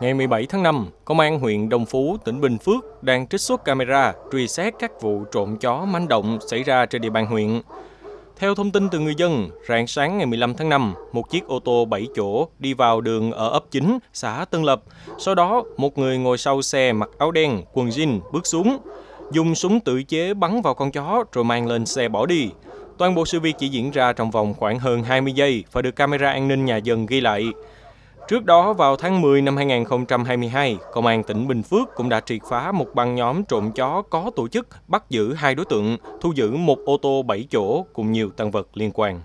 Ngày 17 tháng 5, Công an huyện Đồng Phú, tỉnh Bình Phước đang trích xuất camera truy xét các vụ trộm chó manh động xảy ra trên địa bàn huyện. Theo thông tin từ người dân, rạng sáng ngày 15 tháng 5, một chiếc ô tô 7 chỗ đi vào đường ở ấp 9, xã Tân Lập. Sau đó, một người ngồi sau xe mặc áo đen, quần jean bước xuống, dùng súng tự chế bắn vào con chó rồi mang lên xe bỏ đi. Toàn bộ sự việc chỉ diễn ra trong vòng khoảng hơn 20 giây và được camera an ninh nhà dân ghi lại. Trước đó, vào tháng 10 năm 2022, Công an tỉnh Bình Phước cũng đã triệt phá một băng nhóm trộm chó có tổ chức, bắt giữ hai đối tượng, thu giữ một ô tô 7 chỗ cùng nhiều tăng vật liên quan.